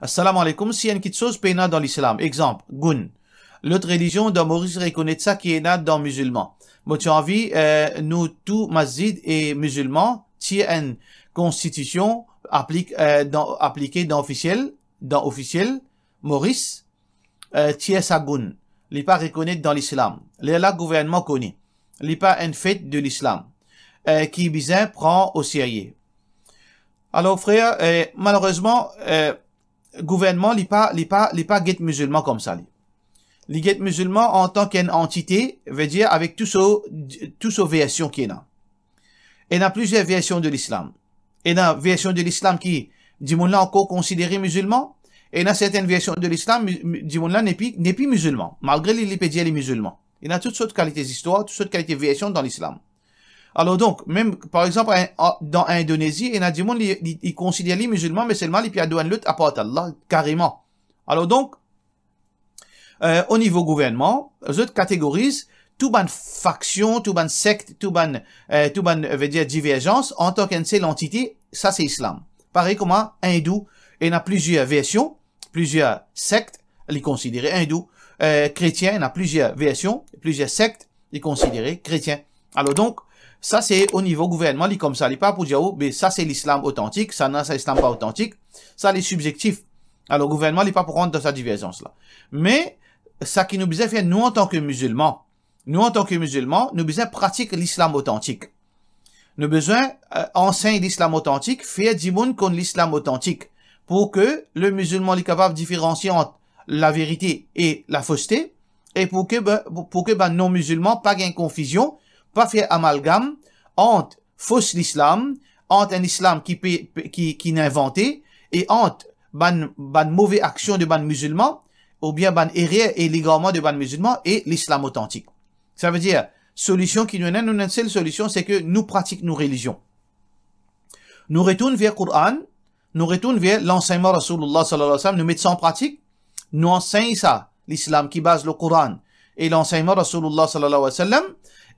Assalamu alaikum, Si y a une petite chose dans l'islam, exemple, gun. L'autre religion de Maurice reconnaît ça qui est là dans musulman. Moi, tu as envie, euh, nous, tous, mazid et musulmans, tiens, une constitution applique, euh, dans, appliquée dans officiel, dans officiel, Maurice, euh, sa goun. pas reconnaître dans l'islam. L'est là, gouvernement connu. L'est pas une fête de l'islam. Euh, qui, bizarre, prend au sérieux. Alors, frère, malheureusement, gouvernement n'est pas, n'est pas, n'est pas guette musulman comme ça. Les guette musulmans en tant qu'une entité veut dire avec toutes tous aux versions qu'il y a. Il y a plusieurs versions de l'islam. Il y a une version de l'islam qui, du monde là encore considéré musulman. Il y a certaines versions de l'islam, du monde là, n'est plus musulman, malgré les les musulmans. Il y a toutes sortes de qualités d'histoire, toutes sortes de qualités de versions dans l'islam. Alors donc, même par exemple, ah, dans l'Indonésie, il y a du monde qui considèrent les musulmans, mais seulement les piadouans lutte à Allah, carrément. Alors donc, euh, au niveau gouvernement, les autres catégorisent tout ban faction, tout ban secte, tout ban, euh, tout euh, veut dire divergence, en tant qu'une seule entité, ça c'est islam. Pareil comme hindou, il y a plusieurs versions, plusieurs sectes, les considérer hindous. Euh, chrétien, il y a plusieurs versions, plusieurs sectes, les considérer chrétiens. Alors donc, ça, c'est au niveau gouvernement, il comme ça. Il pas pour dire, oh, mais ça, c'est l'islam authentique, ça, non, ça l'islam pas authentique. Ça, est subjectif. Alors, le gouvernement, il pas pour rentrer dans sa divergence-là. Mais, ça qui nous faisait faire, nous, en tant que musulmans, nous, en tant que musulmans, nous besoin pratiquer l'islam authentique. Nous besoin euh, enseigner l'islam authentique, faire du monde contre l'islam authentique, pour que le musulman est capable de différencier entre la vérité et la fausseté, et pour que, ben, pour que ben, non musulmans pas gagne confusion, pas faire amalgame entre fausse l'islam, entre un islam qui, qui, qui n'est inventé, et entre ban, ban mauvaise action de ban musulman, ou bien ban erreur et ligament de ban musulman, et l'islam authentique. Ça veut dire, solution qui nous n'en une seule solution, c'est que nous pratiquons nos religions. Nous retournons vers le Coran, nous retournons vers l'enseignement Rasulullah sallallahu alayhi wa nous mettons ça en pratique, nous enseignons ça, l'islam qui base le Coran, et l'enseignement Rasulullah sallallahu alayhi wa sallam.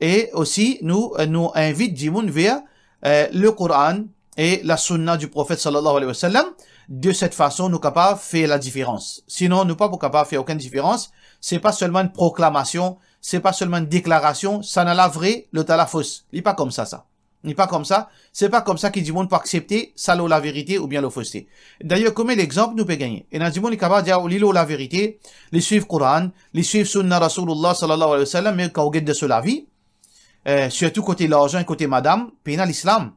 Et aussi, nous, euh, nous invite Jimoun vers euh, le Coran et la sunna du prophète sallallahu alayhi wa sallam. De cette façon, nous capables de faire la différence. Sinon, nous pas capables pas faire aucune différence. C'est pas seulement une proclamation, c'est pas seulement une déclaration, ça n'a la vraie, le t'a la fausse. pas comme ça, ça n'est pas comme ça. C'est pas comme ça qu'il dit monde peut accepter ça la vérité ou bien la fausseté. D'ailleurs, comme l'exemple nous peut gagner. Et dans du monde capable de dire la vérité, les suivre Coran, les suivre Sunna Rasulullah sallallahu alayhi wa sallam, mais quand on de la vie, euh, surtout côté l'argent, côté madame, pénal l'islam.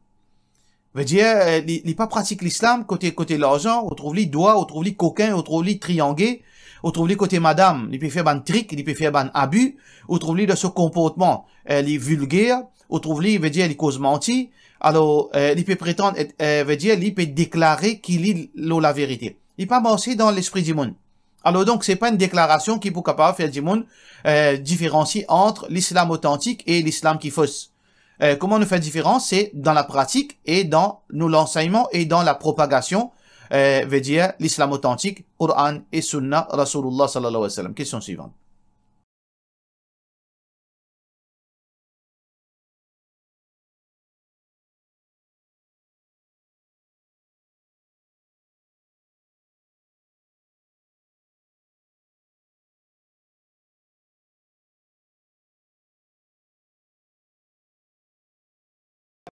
Veut dire, euh, pas pratique l'islam, côté, côté l'argent, on trouve les doigts, on trouve les coquins, on trouve les triangé on trouve lui côté madame, il peut faire ban trick, il peut faire ban abus. on trouve lui de ce comportement, elle est vulgaire. ou trouve lui, veut dire dire qu'il cause Alors, il euh, il peut prétendre, veut veut dire peut peut qu'il qu'il la vérité. Il pas aussi dans l'esprit du monde. Alors donc, c'est pas une déclaration qui pour capable faire du monde euh, différencier entre l'islam authentique et l'islam qui fausse. Euh, comment nous fait différence C'est dans la pratique et dans nos enseignements et dans la propagation euh, veut l'islam authentique, Quran et Sunna, Rasulullah sallallahu alayhi wa sallam. Question suivante.